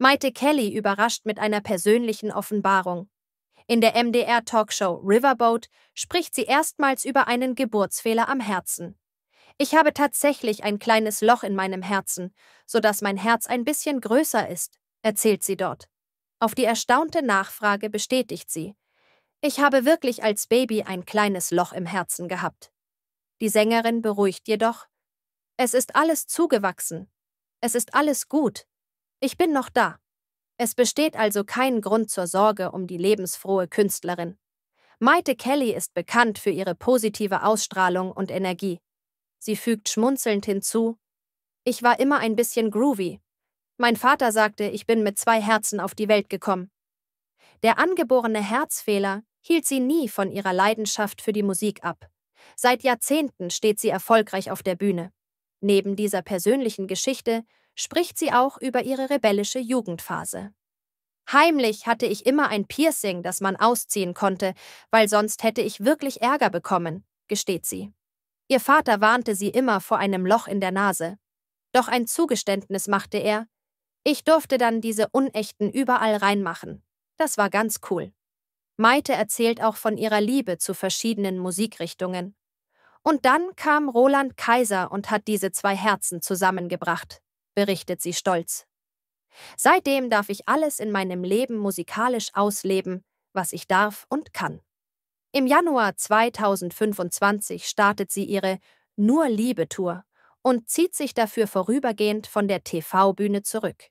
Maite Kelly überrascht mit einer persönlichen Offenbarung. In der MDR-Talkshow Riverboat spricht sie erstmals über einen Geburtsfehler am Herzen. Ich habe tatsächlich ein kleines Loch in meinem Herzen, sodass mein Herz ein bisschen größer ist, erzählt sie dort. Auf die erstaunte Nachfrage bestätigt sie. Ich habe wirklich als Baby ein kleines Loch im Herzen gehabt. Die Sängerin beruhigt jedoch. Es ist alles zugewachsen. Es ist alles gut, ich bin noch da. Es besteht also kein Grund zur Sorge um die lebensfrohe Künstlerin. Maite Kelly ist bekannt für ihre positive Ausstrahlung und Energie. Sie fügt schmunzelnd hinzu, ich war immer ein bisschen groovy. Mein Vater sagte, ich bin mit zwei Herzen auf die Welt gekommen. Der angeborene Herzfehler hielt sie nie von ihrer Leidenschaft für die Musik ab. Seit Jahrzehnten steht sie erfolgreich auf der Bühne. Neben dieser persönlichen Geschichte spricht sie auch über ihre rebellische Jugendphase. Heimlich hatte ich immer ein Piercing, das man ausziehen konnte, weil sonst hätte ich wirklich Ärger bekommen, gesteht sie. Ihr Vater warnte sie immer vor einem Loch in der Nase. Doch ein Zugeständnis machte er. Ich durfte dann diese Unechten überall reinmachen. Das war ganz cool. Maite erzählt auch von ihrer Liebe zu verschiedenen Musikrichtungen. Und dann kam Roland Kaiser und hat diese zwei Herzen zusammengebracht berichtet sie stolz. Seitdem darf ich alles in meinem Leben musikalisch ausleben, was ich darf und kann. Im Januar 2025 startet sie ihre Nur Liebe Tour und zieht sich dafür vorübergehend von der TV-Bühne zurück.